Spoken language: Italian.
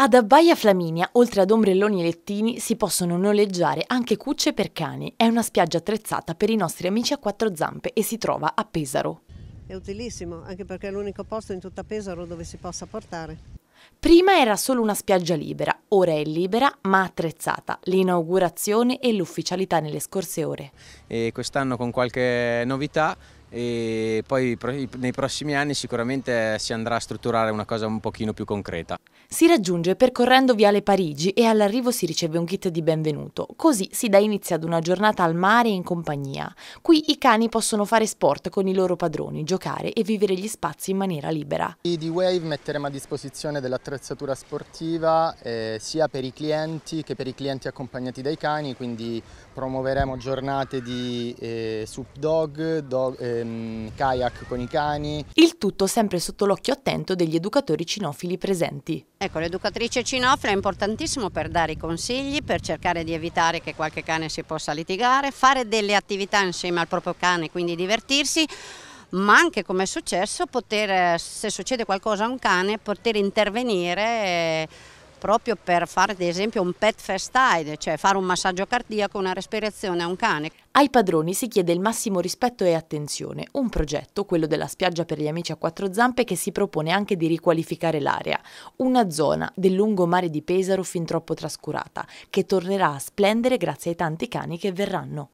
Ad Abbaia Flaminia, oltre ad ombrelloni e lettini, si possono noleggiare anche cucce per cani. È una spiaggia attrezzata per i nostri amici a quattro zampe e si trova a Pesaro. È utilissimo, anche perché è l'unico posto in tutta Pesaro dove si possa portare. Prima era solo una spiaggia libera, ora è libera ma attrezzata, l'inaugurazione e l'ufficialità nelle scorse ore. Quest'anno con qualche novità e poi nei prossimi anni sicuramente si andrà a strutturare una cosa un pochino più concreta. Si raggiunge percorrendo Viale Parigi e all'arrivo si riceve un kit di benvenuto, così si dà inizio ad una giornata al mare in compagnia. Qui i cani possono fare sport con i loro padroni, giocare e vivere gli spazi in maniera libera. I d Wave metteremo a disposizione dell'attrezzatura sportiva eh, sia per i clienti che per i clienti accompagnati dai cani, quindi promuoveremo giornate di eh, soup dog, dog eh, ehm, kayak con i cani. Il tutto sempre sotto l'occhio attento degli educatori cinofili presenti. Ecco, l'educatrice cinofila è importantissimo per dare i consigli, per cercare di evitare che qualche cane si possa litigare, fare delle attività insieme al proprio cane, quindi divertirsi, ma anche come è successo poter, se succede qualcosa a un cane, poter intervenire. Eh, proprio per fare ad esempio un pet fast ride, cioè fare un massaggio cardiaco, una respirazione a un cane. Ai padroni si chiede il massimo rispetto e attenzione, un progetto, quello della spiaggia per gli amici a quattro zampe, che si propone anche di riqualificare l'area, una zona del lungomare di Pesaro fin troppo trascurata, che tornerà a splendere grazie ai tanti cani che verranno.